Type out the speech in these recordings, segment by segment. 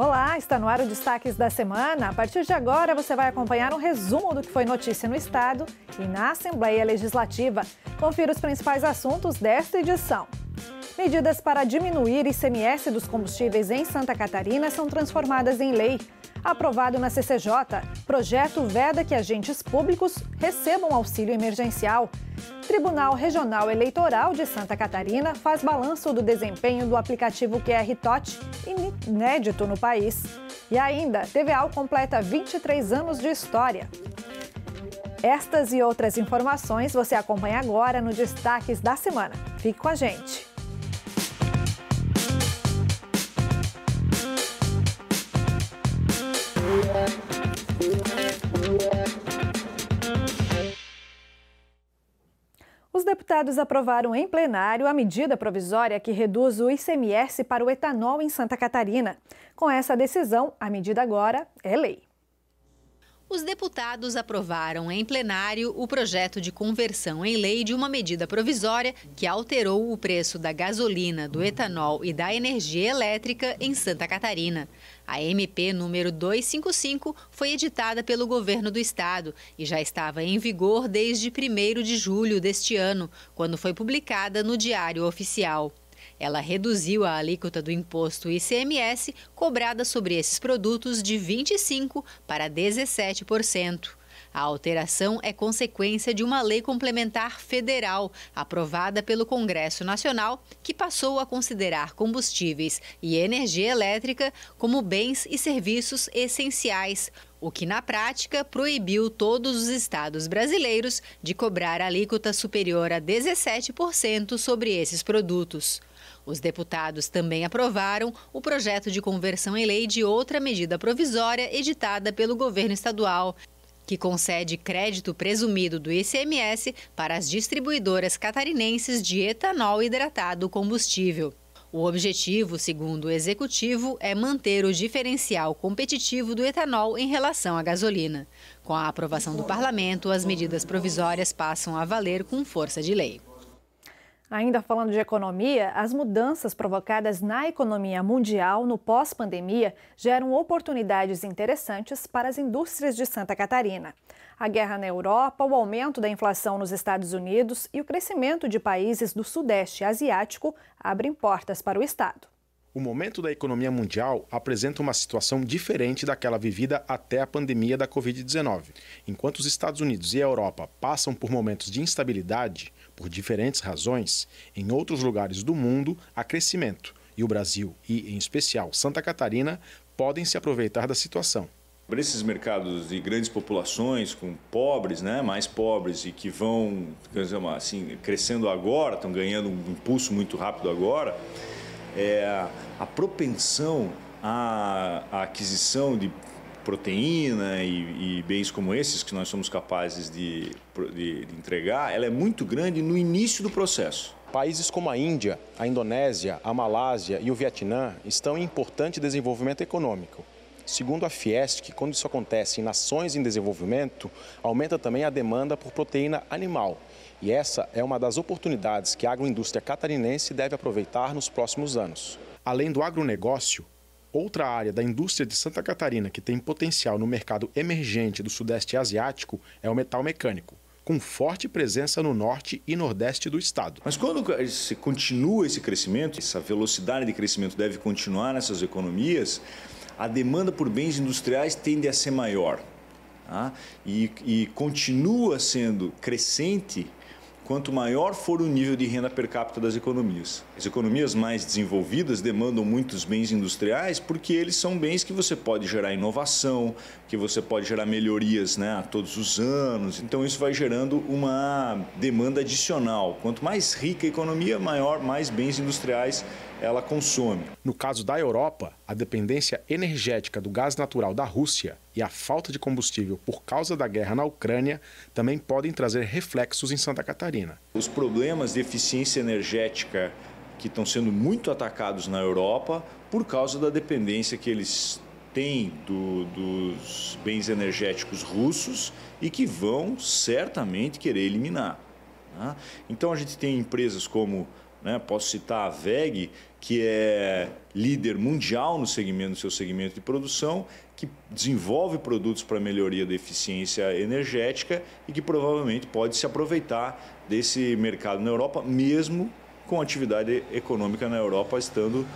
Olá, está no ar o Destaques da Semana. A partir de agora, você vai acompanhar um resumo do que foi notícia no Estado e na Assembleia Legislativa. Confira os principais assuntos desta edição. Medidas para diminuir ICMS dos combustíveis em Santa Catarina são transformadas em lei. Aprovado na CCJ, projeto veda que agentes públicos recebam auxílio emergencial. Tribunal Regional Eleitoral de Santa Catarina faz balanço do desempenho do aplicativo QR TOT, inédito no país. E ainda, TVAL completa 23 anos de história. Estas e outras informações você acompanha agora no Destaques da Semana. Fique com a gente. deputados aprovaram em plenário a medida provisória que reduz o ICMS para o etanol em Santa Catarina. Com essa decisão, a medida agora é lei. Os deputados aprovaram em plenário o projeto de conversão em lei de uma medida provisória que alterou o preço da gasolina, do etanol e da energia elétrica em Santa Catarina. A MP número 255 foi editada pelo governo do estado e já estava em vigor desde 1 de julho deste ano, quando foi publicada no Diário Oficial. Ela reduziu a alíquota do imposto ICMS cobrada sobre esses produtos de 25% para 17%. A alteração é consequência de uma lei complementar federal, aprovada pelo Congresso Nacional, que passou a considerar combustíveis e energia elétrica como bens e serviços essenciais, o que na prática proibiu todos os estados brasileiros de cobrar alíquota superior a 17% sobre esses produtos. Os deputados também aprovaram o projeto de conversão em lei de outra medida provisória editada pelo governo estadual, que concede crédito presumido do ICMS para as distribuidoras catarinenses de etanol hidratado combustível. O objetivo, segundo o executivo, é manter o diferencial competitivo do etanol em relação à gasolina. Com a aprovação do parlamento, as medidas provisórias passam a valer com força de lei. Ainda falando de economia, as mudanças provocadas na economia mundial no pós-pandemia geram oportunidades interessantes para as indústrias de Santa Catarina. A guerra na Europa, o aumento da inflação nos Estados Unidos e o crescimento de países do Sudeste Asiático abrem portas para o Estado. O momento da economia mundial apresenta uma situação diferente daquela vivida até a pandemia da Covid-19. Enquanto os Estados Unidos e a Europa passam por momentos de instabilidade, por diferentes razões, em outros lugares do mundo há crescimento e o Brasil, e em especial Santa Catarina, podem se aproveitar da situação. Para esses mercados de grandes populações, com pobres, né, mais pobres e que vão assim, crescendo agora, estão ganhando um impulso muito rápido agora, é, a propensão à aquisição de proteína e, e, bens como esses que nós somos capazes de, de, de entregar, ela é muito grande no início do processo. Países como a Índia, a Indonésia, a Malásia e o Vietnã estão em importante desenvolvimento econômico. Segundo a Fiesc, quando isso acontece em nações em desenvolvimento, aumenta também a demanda por proteína animal. E essa é uma das oportunidades que a agroindústria catarinense deve aproveitar nos próximos anos. Além do agronegócio, Outra área da indústria de Santa Catarina que tem potencial no mercado emergente do Sudeste Asiático é o metal mecânico, com forte presença no norte e nordeste do estado. Mas quando se continua esse crescimento, essa velocidade de crescimento deve continuar nessas economias, a demanda por bens industriais tende a ser maior. Tá? E, e continua sendo crescente quanto maior for o nível de renda per capita das economias. As economias mais desenvolvidas demandam muitos bens industriais porque eles são bens que você pode gerar inovação, que você pode gerar melhorias né, todos os anos. Então isso vai gerando uma demanda adicional. Quanto mais rica a economia, maior, mais bens industriais ela consome. No caso da Europa, a dependência energética do gás natural da Rússia e a falta de combustível por causa da guerra na Ucrânia também podem trazer reflexos em Santa Catarina. Os problemas de eficiência energética que estão sendo muito atacados na Europa por causa da dependência que eles têm do, dos bens energéticos russos e que vão certamente querer eliminar. Né? Então a gente tem empresas como né? Posso citar a VEG, que é líder mundial no segmento, no seu segmento de produção, que desenvolve produtos para melhoria da eficiência energética e que provavelmente pode se aproveitar desse mercado na Europa, mesmo com a atividade econômica na Europa estando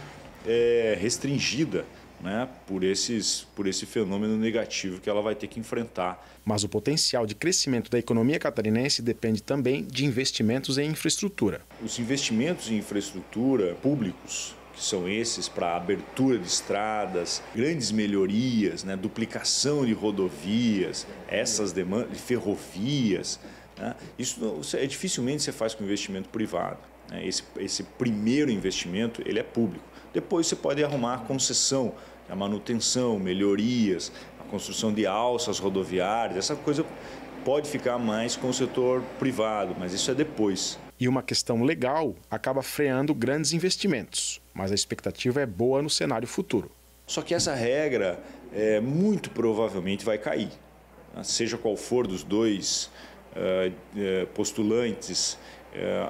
é, restringida né, por, esses, por esse fenômeno negativo que ela vai ter que enfrentar. Mas o potencial de crescimento da economia catarinense depende também de investimentos em infraestrutura. Os investimentos em infraestrutura públicos que são esses para abertura de estradas, grandes melhorias, né, duplicação de rodovias, essas demandas de ferrovias. Né, isso é dificilmente você faz com investimento privado. Né, esse, esse primeiro investimento ele é público. Depois você pode arrumar concessão a manutenção, melhorias, a construção de alças rodoviárias, essa coisa pode ficar mais com o setor privado, mas isso é depois. E uma questão legal acaba freando grandes investimentos, mas a expectativa é boa no cenário futuro. Só que essa regra é, muito provavelmente vai cair, tá? seja qual for dos dois é, é, postulantes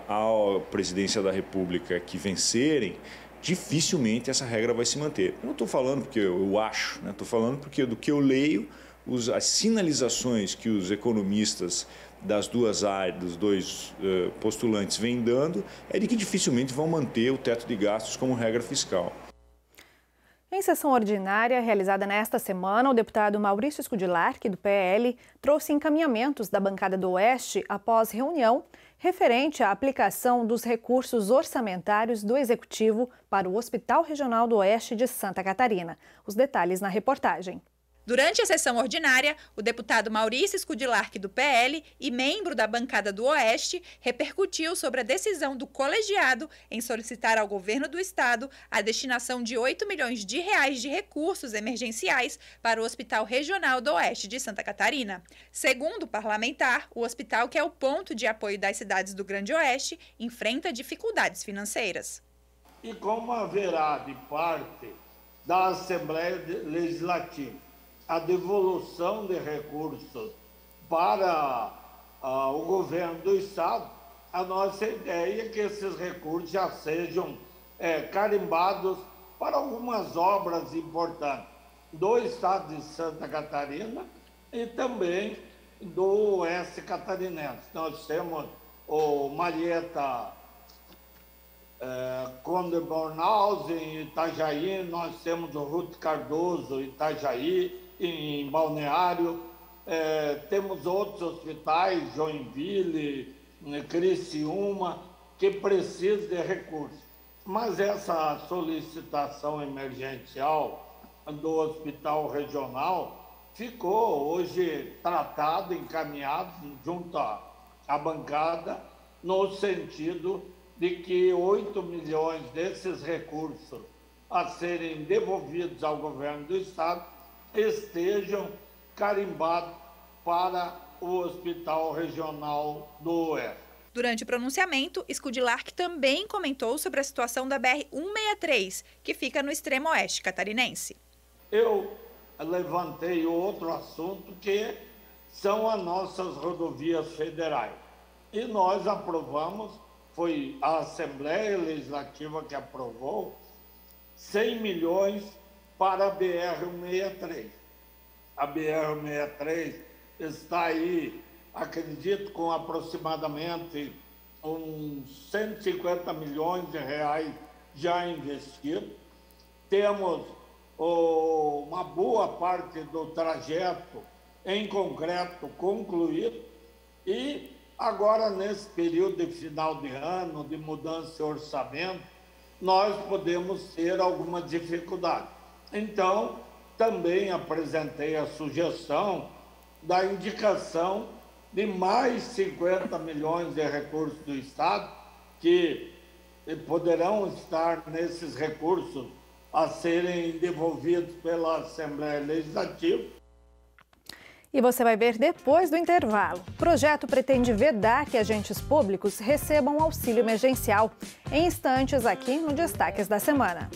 à é, presidência da República que vencerem, dificilmente essa regra vai se manter. Eu não estou falando porque eu acho, estou né? falando porque do que eu leio, os, as sinalizações que os economistas das duas áreas, dos dois uh, postulantes vêm dando, é de que dificilmente vão manter o teto de gastos como regra fiscal. Em sessão ordinária realizada nesta semana, o deputado Maurício Scudilarc, do PL, trouxe encaminhamentos da bancada do Oeste após reunião referente à aplicação dos recursos orçamentários do Executivo para o Hospital Regional do Oeste de Santa Catarina. Os detalhes na reportagem. Durante a sessão ordinária, o deputado Maurício Scudilarc, do PL e membro da bancada do Oeste, repercutiu sobre a decisão do colegiado em solicitar ao governo do estado a destinação de 8 milhões de reais de recursos emergenciais para o Hospital Regional do Oeste de Santa Catarina. Segundo o parlamentar, o hospital, que é o ponto de apoio das cidades do Grande Oeste, enfrenta dificuldades financeiras. E como haverá de parte da Assembleia Legislativa a devolução de recursos para ah, o governo do Estado, a nossa ideia é que esses recursos já sejam é, carimbados para algumas obras importantes do Estado de Santa Catarina e também do Oeste Catarinense. Nós temos o Marieta é, Conde Bornhausen, Itajaí, nós temos o Ruth Cardoso, Itajaí, em Balneário, é, temos outros hospitais, Joinville, né, Criciúma, que precisam de recursos. Mas essa solicitação emergencial do hospital regional ficou hoje tratada, encaminhada junto à, à bancada, no sentido de que 8 milhões desses recursos a serem devolvidos ao governo do Estado estejam carimbados para o Hospital Regional do Oeste. Durante o pronunciamento, Scudillac também comentou sobre a situação da BR-163, que fica no extremo oeste catarinense. Eu levantei outro assunto que são as nossas rodovias federais. E nós aprovamos, foi a Assembleia Legislativa que aprovou, 100 milhões para a BR-163. A BR-163 está aí, acredito, com aproximadamente uns 150 milhões de reais já investidos. Temos uma boa parte do trajeto em concreto concluído e agora, nesse período de final de ano, de mudança de orçamento, nós podemos ter alguma dificuldade. Então, também apresentei a sugestão da indicação de mais 50 milhões de recursos do Estado que poderão estar nesses recursos a serem devolvidos pela Assembleia Legislativa. E você vai ver depois do intervalo. O projeto pretende vedar que agentes públicos recebam auxílio emergencial. Em instantes, aqui no Destaques da Semana.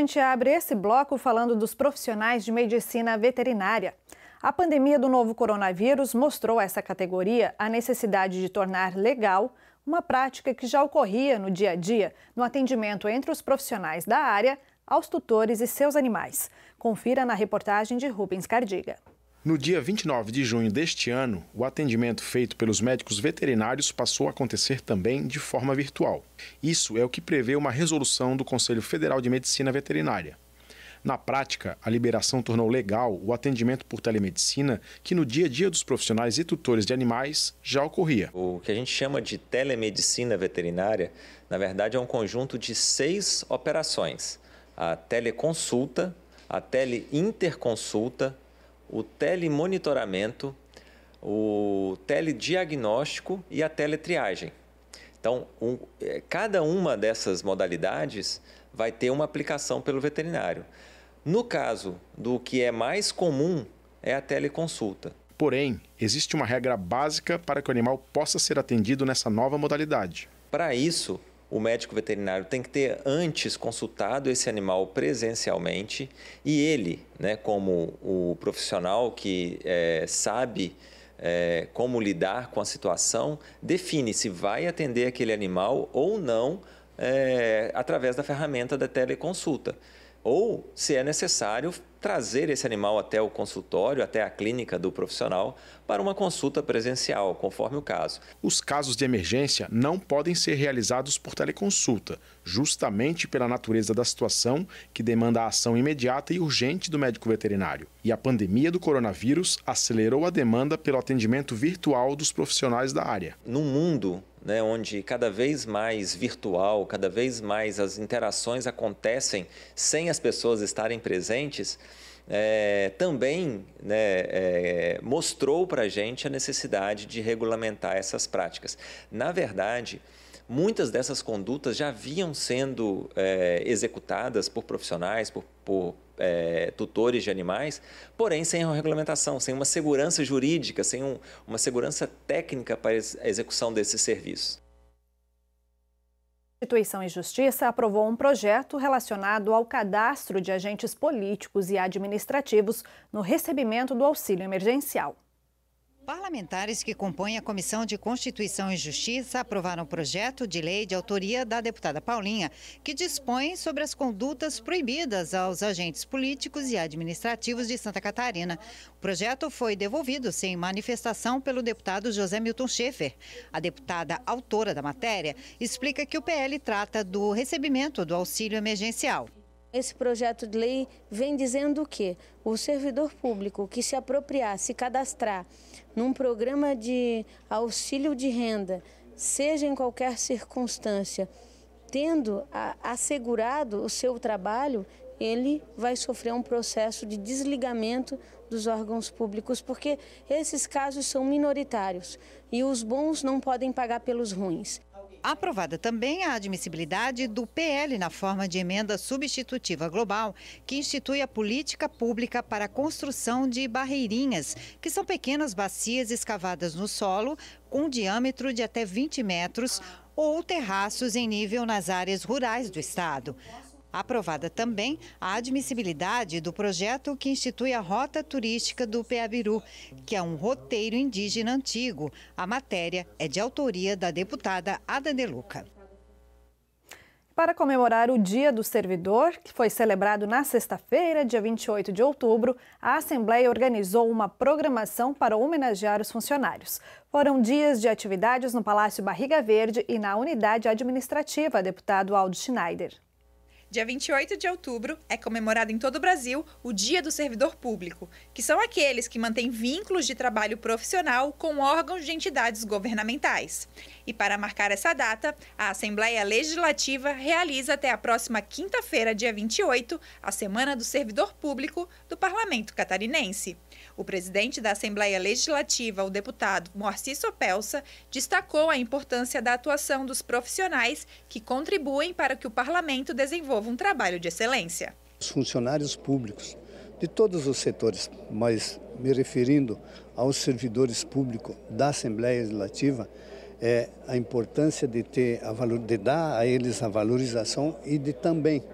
gente abre esse bloco falando dos profissionais de medicina veterinária. A pandemia do novo coronavírus mostrou a essa categoria a necessidade de tornar legal uma prática que já ocorria no dia a dia no atendimento entre os profissionais da área aos tutores e seus animais. Confira na reportagem de Rubens Cardiga. No dia 29 de junho deste ano, o atendimento feito pelos médicos veterinários passou a acontecer também de forma virtual. Isso é o que prevê uma resolução do Conselho Federal de Medicina Veterinária. Na prática, a liberação tornou legal o atendimento por telemedicina, que no dia a dia dos profissionais e tutores de animais já ocorria. O que a gente chama de telemedicina veterinária, na verdade, é um conjunto de seis operações: a teleconsulta, a teleinterconsulta, o telemonitoramento, o telediagnóstico e a teletriagem. Então, um, é, cada uma dessas modalidades vai ter uma aplicação pelo veterinário. No caso do que é mais comum, é a teleconsulta. Porém, existe uma regra básica para que o animal possa ser atendido nessa nova modalidade. Para isso, o médico veterinário tem que ter antes consultado esse animal presencialmente e ele, né, como o profissional que é, sabe é, como lidar com a situação, define se vai atender aquele animal ou não é, através da ferramenta da teleconsulta ou se é necessário trazer esse animal até o consultório, até a clínica do profissional, para uma consulta presencial, conforme o caso. Os casos de emergência não podem ser realizados por teleconsulta, justamente pela natureza da situação que demanda a ação imediata e urgente do médico veterinário. E a pandemia do coronavírus acelerou a demanda pelo atendimento virtual dos profissionais da área. No mundo né, onde cada vez mais virtual, cada vez mais as interações acontecem sem as pessoas estarem presentes, é, também né, é, mostrou para a gente a necessidade de regulamentar essas práticas. Na verdade, muitas dessas condutas já vinham sendo é, executadas por profissionais, por, por é, tutores de animais, porém sem uma regulamentação, sem uma segurança jurídica, sem um, uma segurança técnica para a execução desses serviços. A Constituição e Justiça aprovou um projeto relacionado ao cadastro de agentes políticos e administrativos no recebimento do auxílio emergencial. Parlamentares que compõem a Comissão de Constituição e Justiça aprovaram o um projeto de lei de autoria da deputada Paulinha, que dispõe sobre as condutas proibidas aos agentes políticos e administrativos de Santa Catarina. O projeto foi devolvido sem manifestação pelo deputado José Milton Schaefer. A deputada autora da matéria explica que o PL trata do recebimento do auxílio emergencial. Esse projeto de lei vem dizendo que o servidor público que se apropriar, se cadastrar num programa de auxílio de renda, seja em qualquer circunstância, tendo assegurado o seu trabalho, ele vai sofrer um processo de desligamento dos órgãos públicos, porque esses casos são minoritários e os bons não podem pagar pelos ruins aprovada também a admissibilidade do PL na forma de emenda substitutiva global, que institui a política pública para a construção de barreirinhas, que são pequenas bacias escavadas no solo com um diâmetro de até 20 metros ou terraços em nível nas áreas rurais do estado. Aprovada também a admissibilidade do projeto que institui a Rota Turística do Peabiru, que é um roteiro indígena antigo. A matéria é de autoria da deputada Ada De Luca. Para comemorar o Dia do Servidor, que foi celebrado na sexta-feira, dia 28 de outubro, a Assembleia organizou uma programação para homenagear os funcionários. Foram dias de atividades no Palácio Barriga Verde e na unidade administrativa, deputado Aldo Schneider. Dia 28 de outubro é comemorado em todo o Brasil o Dia do Servidor Público, que são aqueles que mantêm vínculos de trabalho profissional com órgãos de entidades governamentais. E para marcar essa data, a Assembleia Legislativa realiza até a próxima quinta-feira, dia 28, a Semana do Servidor Público do Parlamento Catarinense. O presidente da Assembleia Legislativa, o deputado Moacir Sopelsa, destacou a importância da atuação dos profissionais que contribuem para que o parlamento desenvolva um trabalho de excelência. Os funcionários públicos de todos os setores, mas me referindo aos servidores públicos da Assembleia Legislativa, é a importância de ter a valor, de dar a eles a valorização e de também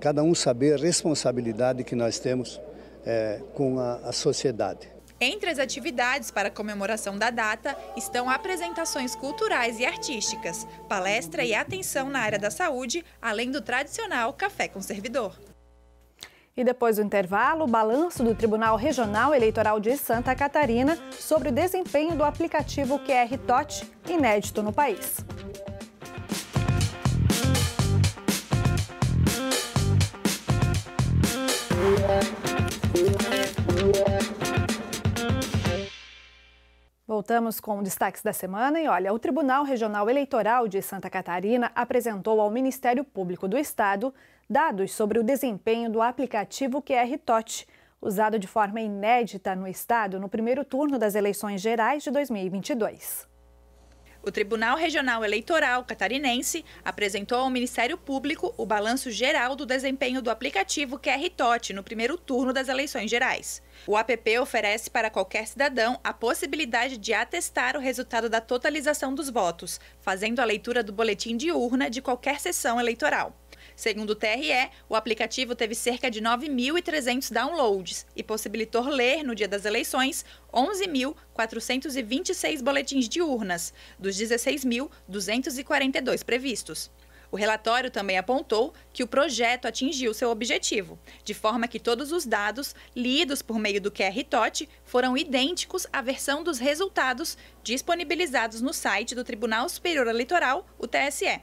cada um saber a responsabilidade que nós temos é, com a, a sociedade. Entre as atividades para comemoração da data estão apresentações culturais e artísticas, palestra e atenção na área da saúde, além do tradicional café com servidor. E depois do intervalo, o balanço do Tribunal Regional Eleitoral de Santa Catarina sobre o desempenho do aplicativo QR TOT, inédito no país. voltamos com destaques da semana e olha, o Tribunal Regional Eleitoral de Santa Catarina apresentou ao Ministério Público do Estado dados sobre o desempenho do aplicativo QR TOT, usado de forma inédita no estado no primeiro turno das eleições gerais de 2022. O Tribunal Regional Eleitoral Catarinense apresentou ao Ministério Público o balanço geral do desempenho do aplicativo QR Tote no primeiro turno das eleições gerais. O app oferece para qualquer cidadão a possibilidade de atestar o resultado da totalização dos votos, fazendo a leitura do boletim de urna de qualquer sessão eleitoral. Segundo o TRE, o aplicativo teve cerca de 9.300 downloads e possibilitou ler, no dia das eleições, 11.426 boletins de urnas, dos 16.242 previstos. O relatório também apontou que o projeto atingiu seu objetivo, de forma que todos os dados lidos por meio do QR TOT foram idênticos à versão dos resultados disponibilizados no site do Tribunal Superior Eleitoral, o TSE.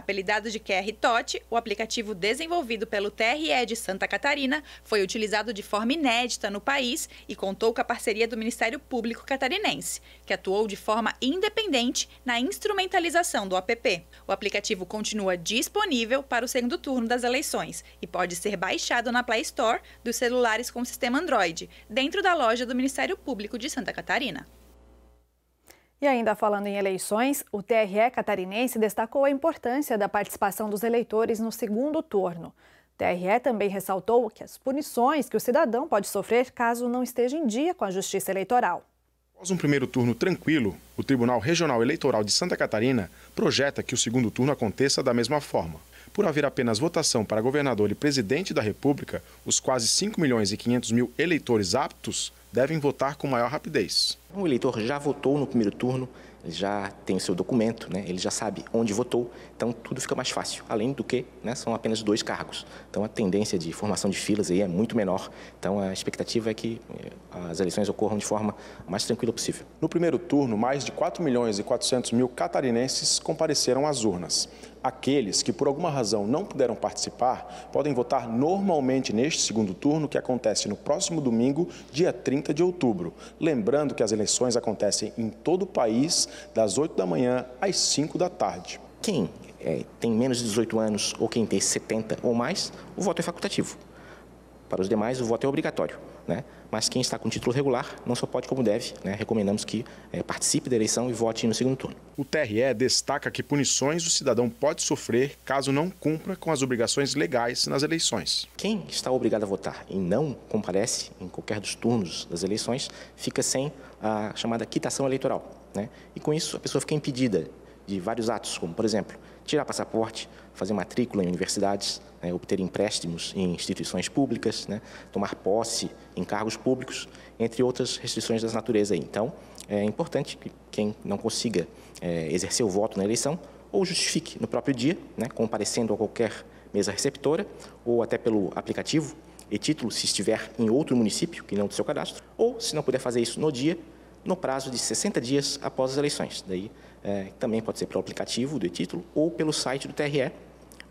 Apelidado de QR Tote, o aplicativo desenvolvido pelo TRE de Santa Catarina foi utilizado de forma inédita no país e contou com a parceria do Ministério Público Catarinense, que atuou de forma independente na instrumentalização do app. O aplicativo continua disponível para o segundo turno das eleições e pode ser baixado na Play Store dos celulares com sistema Android, dentro da loja do Ministério Público de Santa Catarina. E ainda falando em eleições, o TRE catarinense destacou a importância da participação dos eleitores no segundo turno. O TRE também ressaltou que as punições que o cidadão pode sofrer caso não esteja em dia com a Justiça Eleitoral. Após um primeiro turno tranquilo, o Tribunal Regional Eleitoral de Santa Catarina projeta que o segundo turno aconteça da mesma forma. Por haver apenas votação para governador e presidente da República, os quase 5 milhões e 500 mil eleitores aptos devem votar com maior rapidez. O eleitor já votou no primeiro turno, ele já tem o seu documento, né? ele já sabe onde votou, então tudo fica mais fácil. Além do que, né, são apenas dois cargos. Então a tendência de formação de filas aí é muito menor. Então a expectativa é que eh, as eleições ocorram de forma mais tranquila possível. No primeiro turno, mais de 4 milhões e 400 mil catarinenses compareceram às urnas. Aqueles que por alguma razão não puderam participar podem votar normalmente neste segundo turno, que acontece no próximo domingo, dia 30 de outubro. Lembrando que as eleições acontecem em todo o país, das 8 da manhã às 5 da tarde. Quem é, tem menos de 18 anos ou quem tem 70 ou mais, o voto é facultativo. Para os demais, o voto é obrigatório. Né? Mas quem está com título regular não só pode como deve. Né? Recomendamos que é, participe da eleição e vote no segundo turno. O TRE destaca que punições o cidadão pode sofrer caso não cumpra com as obrigações legais nas eleições. Quem está obrigado a votar e não comparece em qualquer dos turnos das eleições fica sem a chamada quitação eleitoral. Né? E com isso a pessoa fica impedida de vários atos, como por exemplo tirar passaporte, fazer matrícula em universidades, né, obter empréstimos em instituições públicas, né, tomar posse em cargos públicos, entre outras restrições dessa natureza. Então, é importante que quem não consiga é, exercer o voto na eleição ou justifique no próprio dia, né, comparecendo a qualquer mesa receptora ou até pelo aplicativo e título, se estiver em outro município que não do seu cadastro, ou, se não puder fazer isso no dia, no prazo de 60 dias após as eleições. Daí é, também pode ser pelo aplicativo do e-título ou pelo site do TRE,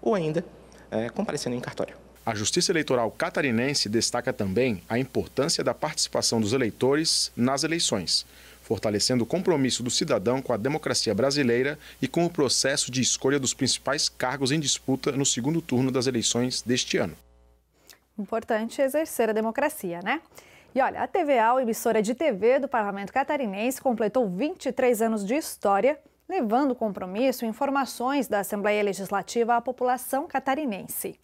ou ainda é, comparecendo em cartório. A Justiça Eleitoral Catarinense destaca também a importância da participação dos eleitores nas eleições, fortalecendo o compromisso do cidadão com a democracia brasileira e com o processo de escolha dos principais cargos em disputa no segundo turno das eleições deste ano. Importante é exercer a democracia, né? E olha, a TVA, emissora de TV do Parlamento Catarinense, completou 23 anos de história, levando compromisso e informações da Assembleia Legislativa à população catarinense.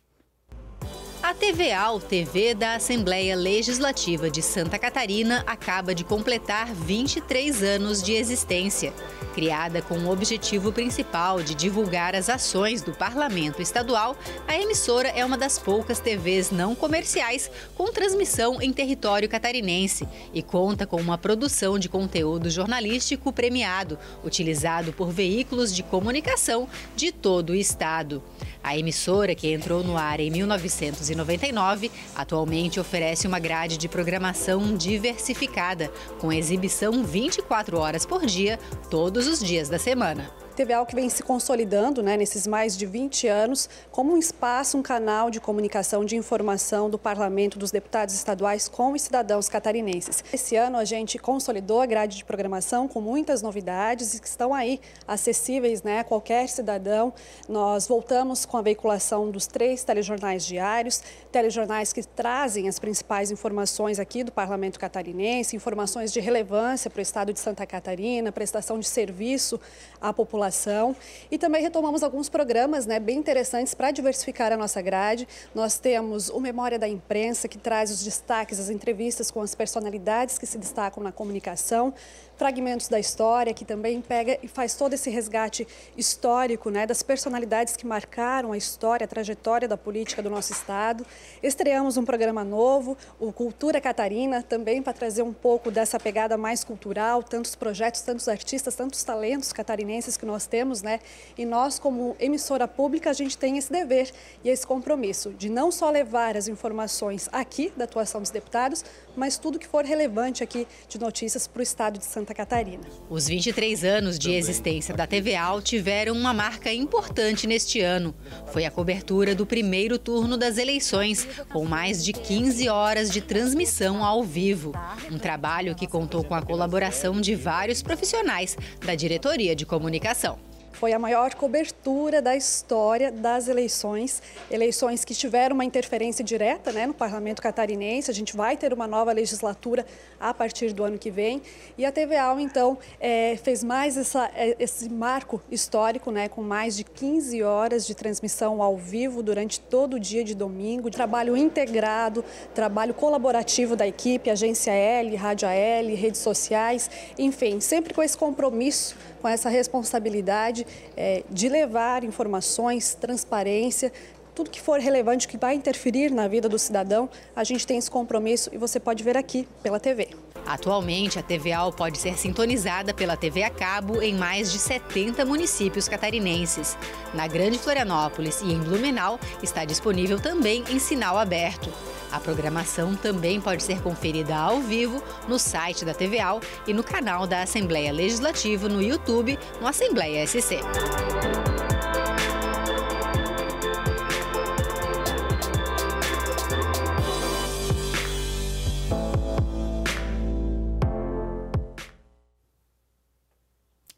A TVAL, TV da Assembleia Legislativa de Santa Catarina, acaba de completar 23 anos de existência. Criada com o objetivo principal de divulgar as ações do Parlamento Estadual, a emissora é uma das poucas TVs não comerciais com transmissão em território catarinense e conta com uma produção de conteúdo jornalístico premiado, utilizado por veículos de comunicação de todo o estado. A emissora, que entrou no ar em 1999, atualmente oferece uma grade de programação diversificada, com exibição 24 horas por dia, todos os dias da semana. TVA que vem se consolidando né, nesses mais de 20 anos como um espaço, um canal de comunicação, de informação do parlamento, dos deputados estaduais com os cidadãos catarinenses. Esse ano a gente consolidou a grade de programação com muitas novidades que estão aí acessíveis né, a qualquer cidadão. Nós voltamos com a veiculação dos três telejornais diários, telejornais que trazem as principais informações aqui do parlamento catarinense, informações de relevância para o estado de Santa Catarina, prestação de serviço à população população. E também retomamos alguns programas né, bem interessantes para diversificar a nossa grade. Nós temos o Memória da Imprensa, que traz os destaques, as entrevistas com as personalidades que se destacam na comunicação fragmentos da história, que também pega e faz todo esse resgate histórico né, das personalidades que marcaram a história, a trajetória da política do nosso Estado. Estreamos um programa novo, o Cultura Catarina, também para trazer um pouco dessa pegada mais cultural, tantos projetos, tantos artistas, tantos talentos catarinenses que nós temos, né? E nós, como emissora pública, a gente tem esse dever e esse compromisso de não só levar as informações aqui da atuação dos deputados, mas tudo que for relevante aqui de notícias para o Estado de Santa Santa Catarina. Os 23 anos de existência da TVAL tiveram uma marca importante neste ano. Foi a cobertura do primeiro turno das eleições, com mais de 15 horas de transmissão ao vivo. Um trabalho que contou com a colaboração de vários profissionais da diretoria de comunicação. Foi a maior cobertura da história das eleições, eleições que tiveram uma interferência direta né, no parlamento catarinense. A gente vai ter uma nova legislatura a partir do ano que vem. E a TVA, então, é, fez mais essa, é, esse marco histórico, né, com mais de 15 horas de transmissão ao vivo durante todo o dia de domingo, trabalho integrado, trabalho colaborativo da equipe, agência L, rádio AL, redes sociais, enfim, sempre com esse compromisso com essa responsabilidade é, de levar informações, transparência tudo que for relevante, que vai interferir na vida do cidadão, a gente tem esse compromisso e você pode ver aqui pela TV. Atualmente, a TVAL pode ser sintonizada pela TV a cabo em mais de 70 municípios catarinenses. Na Grande Florianópolis e em Blumenau, está disponível também em sinal aberto. A programação também pode ser conferida ao vivo no site da TVAL e no canal da Assembleia Legislativa no YouTube, no Assembleia SC.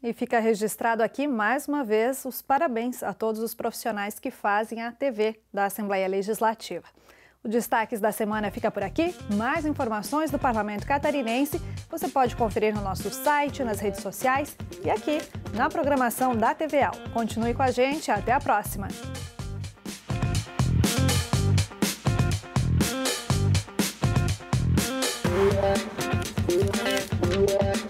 E fica registrado aqui mais uma vez os parabéns a todos os profissionais que fazem a TV da Assembleia Legislativa. O Destaques da Semana fica por aqui. Mais informações do Parlamento Catarinense você pode conferir no nosso site, nas redes sociais e aqui na programação da TVL. Continue com a gente, até a próxima! Yeah.